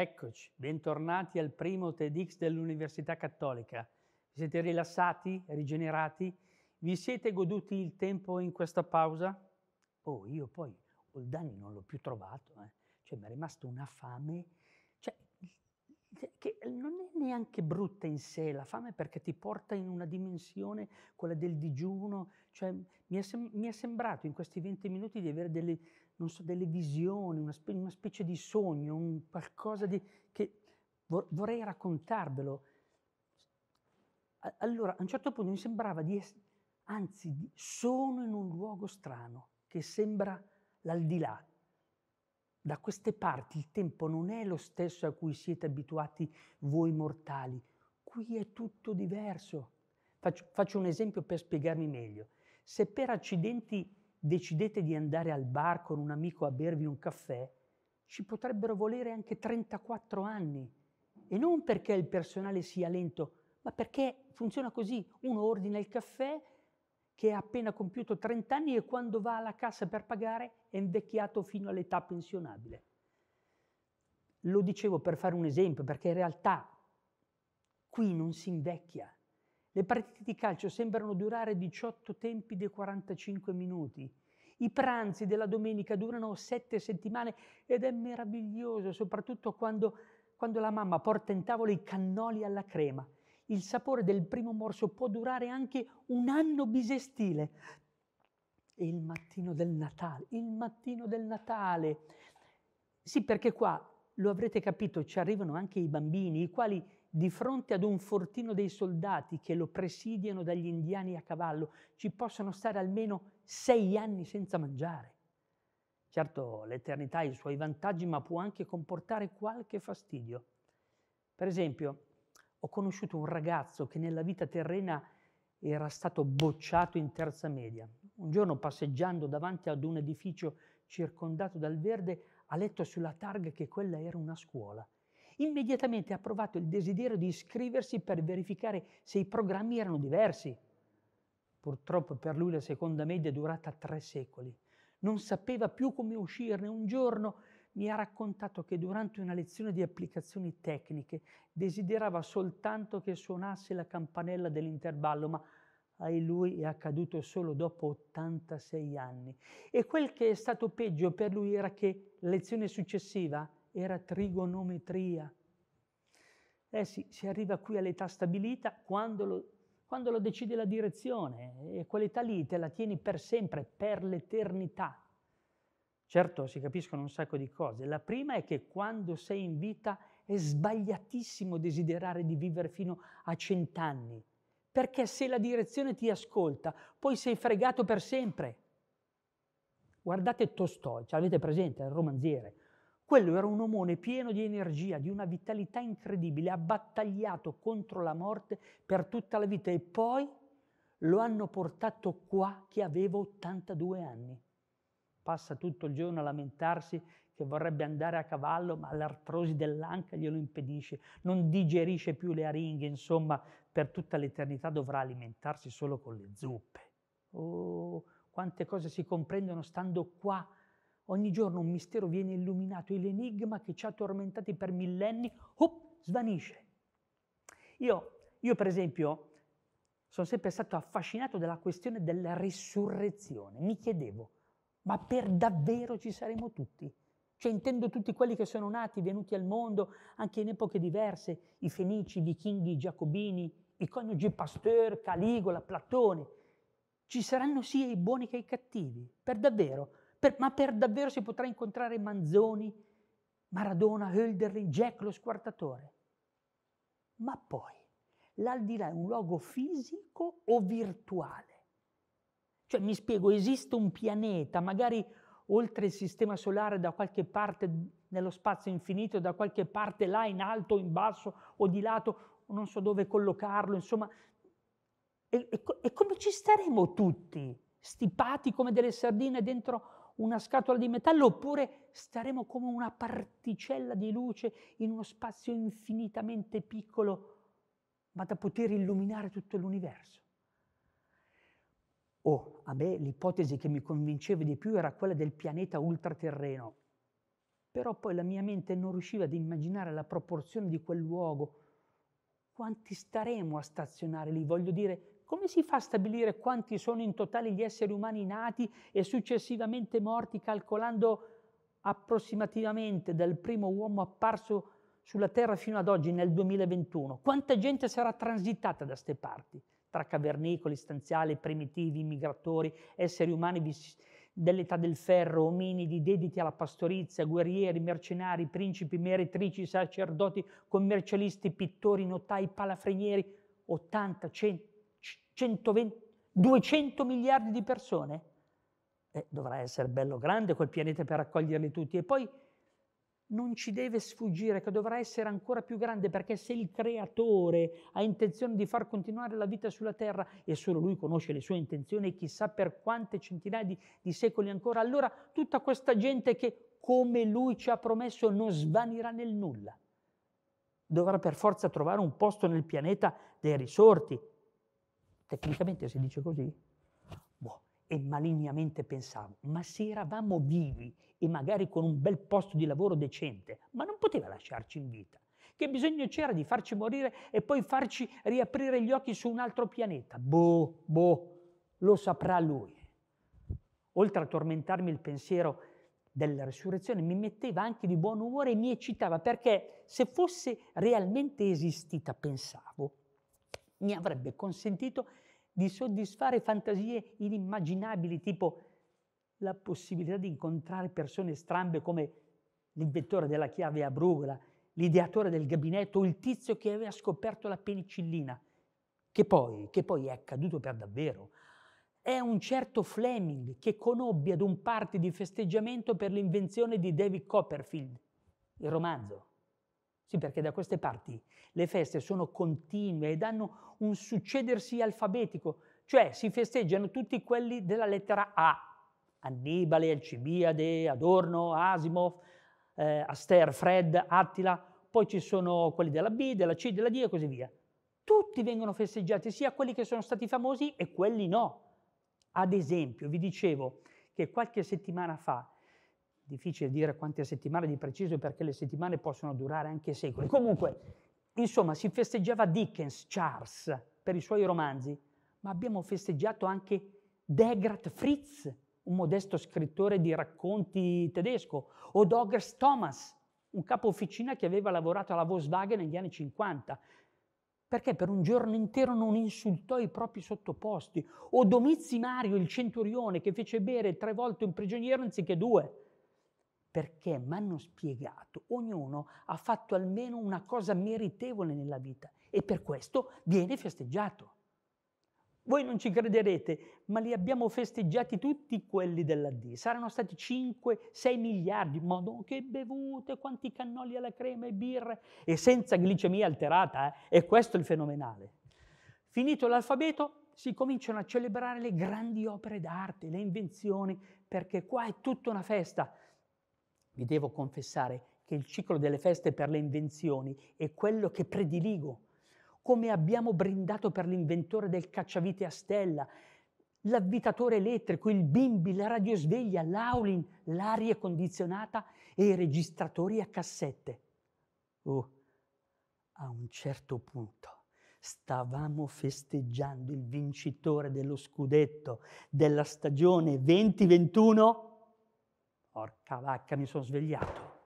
Eccoci, bentornati al primo TEDx dell'Università Cattolica. Vi siete rilassati, rigenerati? Vi siete goduti il tempo in questa pausa? Oh, io poi Oldani non l'ho più trovato, eh. cioè mi è rimasta una fame che non è neanche brutta in sé la fame perché ti porta in una dimensione, quella del digiuno, cioè mi è, sem- mi è sembrato in questi 20 minuti di avere delle, so, delle visioni, una, spe- una, specie di sogno, un qualcosa di, che vor- vorrei raccontarvelo. allora, a un certo punto mi sembrava di, essere, anzi, di- sono in un luogo strano, che sembra l'aldilà, da queste parti il tempo non è lo stesso a cui siete abituati voi mortali. Qui è tutto diverso. Faccio, faccio un esempio per spiegarmi meglio. Se per accidenti decidete di andare al bar con un amico a bervi un caffè, ci potrebbero volere anche 34 anni. E non perché il personale sia lento, ma perché funziona così. Uno ordina il caffè, che ha appena compiuto 30 anni e quando va alla cassa per pagare è invecchiato fino all'età pensionabile. Lo dicevo per fare un esempio, perché in realtà qui non si invecchia. Le partite di calcio sembrano durare 18 tempi dei 45 minuti. I pranzi della domenica durano 7 settimane ed è meraviglioso, soprattutto quando, quando la mamma porta in tavola i cannoli alla crema il sapore del primo morso può durare anche un anno bisestile. E il mattino del Natale, il mattino del Natale. Sì, perché qua, lo avrete capito, ci arrivano anche i bambini, i quali di fronte ad un fortino dei soldati che lo presidiano dagli indiani a cavallo, ci possono stare almeno sei anni senza mangiare. Certo, l'eternità ha i suoi vantaggi, ma può anche comportare qualche fastidio. Per esempio, ho conosciuto un ragazzo che nella vita terrena era stato bocciato in terza media. Un giorno passeggiando davanti ad un edificio circondato dal verde ha letto sulla targa che quella era una scuola. Immediatamente ha provato il desiderio di iscriversi per verificare se i programmi erano diversi. Purtroppo per lui la seconda media è durata tre secoli. Non sapeva più come uscirne. Un giorno mi ha raccontato che durante una lezione di applicazioni tecniche desiderava soltanto che suonasse la campanella dell'intervallo, ma a lui è accaduto solo dopo 86 anni. E quel che è stato peggio per lui era che la lezione successiva era trigonometria. Eh sì, si arriva qui all'età stabilita quando lo, quando lo decide la direzione e quell'età lì te la tieni per sempre, per l'eternità. Certo, si capiscono un sacco di cose. La prima è che quando sei in vita è sbagliatissimo desiderare di vivere fino a cent'anni, perché se la direzione ti ascolta, poi sei fregato per sempre. Guardate Tolstoi, ce l'avete presente, il romanziere. Quello era un omone pieno di energia, di una vitalità incredibile, ha battagliato contro la morte per tutta la vita e poi lo hanno portato qua che aveva 82 anni passa tutto il giorno a lamentarsi che vorrebbe andare a cavallo, ma l'artrosi dell'anca glielo impedisce, non digerisce più le aringhe, insomma, per tutta l'eternità dovrà alimentarsi solo con le zuppe. Oh, quante cose si comprendono stando qua. Ogni giorno un mistero viene illuminato e l'enigma che ci ha tormentati per millenni, oh, svanisce. Io, io per esempio, sono sempre stato affascinato dalla questione della risurrezione. Mi chiedevo, ma per davvero ci saremo tutti. Cioè intendo tutti quelli che sono nati, venuti al mondo, anche in epoche diverse, i fenici, i vichinghi, i giacobini, i coniugi Pasteur, Caligola, Platone. Ci saranno sia i buoni che i cattivi, per davvero. Per, ma per davvero si potrà incontrare Manzoni, Maradona, Hölderlin, Jack lo squartatore. Ma poi, l'aldilà è un luogo fisico o virtuale? Cioè, mi spiego, esiste un pianeta, magari oltre il sistema solare, da qualche parte nello spazio infinito, da qualche parte là in alto, in basso o di lato, non so dove collocarlo, insomma. E, e, e come ci staremo tutti? Stipati come delle sardine dentro una scatola di metallo oppure staremo come una particella di luce in uno spazio infinitamente piccolo, ma da poter illuminare tutto l'universo? Oh, a me l'ipotesi che mi convinceva di più era quella del pianeta ultraterreno. Però poi la mia mente non riusciva ad immaginare la proporzione di quel luogo. Quanti staremo a stazionare lì? Voglio dire, come si fa a stabilire quanti sono in totale gli esseri umani nati e successivamente morti, calcolando approssimativamente dal primo uomo apparso sulla Terra fino ad oggi, nel 2021? Quanta gente sarà transitata da ste parti? tra cavernicoli, stanziali, primitivi, migratori, esseri umani dell'età del ferro, ominidi, dediti alla pastorizia, guerrieri, mercenari, principi, meretrici, sacerdoti, commercialisti, pittori, notai, palafrenieri, 80, 100, 120, 200 miliardi di persone? Eh, dovrà essere bello grande quel pianeta per raccoglierli tutti. E poi non ci deve sfuggire che dovrà essere ancora più grande perché se il creatore ha intenzione di far continuare la vita sulla terra e solo lui conosce le sue intenzioni chissà per quante centinaia di, di secoli ancora, allora tutta questa gente che come lui ci ha promesso non svanirà nel nulla. Dovrà per forza trovare un posto nel pianeta dei risorti. Tecnicamente si dice così? Boh, e malignamente pensavo, ma se eravamo vivi e magari con un bel posto di lavoro decente, ma non poteva lasciarci in vita. Che bisogno c'era di farci morire e poi farci riaprire gli occhi su un altro pianeta? Boh, boh, lo saprà lui. Oltre a tormentarmi il pensiero della resurrezione, mi metteva anche di buon umore e mi eccitava perché se fosse realmente esistita, pensavo, mi avrebbe consentito di soddisfare fantasie inimmaginabili, tipo la possibilità di incontrare persone strambe come l'inventore della chiave a brugola, l'ideatore del gabinetto, il tizio che aveva scoperto la penicillina, che poi, che poi è accaduto per davvero. È un certo Fleming che conobbe ad un party di festeggiamento per l'invenzione di David Copperfield, il romanzo. Sì, perché da queste parti le feste sono continue ed hanno un succedersi alfabetico, cioè si festeggiano tutti quelli della lettera A. Annibale, Alcibiade, Adorno, Asimov, eh, Aster, Fred, Attila, poi ci sono quelli della B, della C, della D e così via. Tutti vengono festeggiati, sia quelli che sono stati famosi e quelli no. Ad esempio, vi dicevo che qualche settimana fa difficile dire quante settimane di preciso perché le settimane possono durare anche secoli. Comunque, insomma, si festeggiava Dickens, Charles, per i suoi romanzi, ma abbiamo festeggiato anche Degrat Fritz, un modesto scrittore di racconti tedesco, o Doggers Thomas, un capo officina che aveva lavorato alla Volkswagen negli anni 50, perché per un giorno intero non insultò i propri sottoposti, o Domizi Mario, il centurione, che fece bere tre volte un prigioniero anziché due perché mi hanno spiegato, ognuno ha fatto almeno una cosa meritevole nella vita e per questo viene festeggiato. Voi non ci crederete, ma li abbiamo festeggiati tutti quelli della D. Saranno stati 5-6 miliardi, ma che bevute, quanti cannoli alla crema e birre, e senza glicemia alterata, eh? e questo è il fenomenale. Finito l'alfabeto, si cominciano a celebrare le grandi opere d'arte, le invenzioni, perché qua è tutta una festa vi devo confessare che il ciclo delle feste per le invenzioni è quello che prediligo. Come abbiamo brindato per l'inventore del cacciavite a stella, l'avvitatore elettrico, il bimbi, la radiosveglia, l'aulin, l'aria condizionata e i registratori a cassette. Oh, a un certo punto stavamo festeggiando il vincitore dello scudetto della stagione 2021 Porca vacca, mi sono svegliato.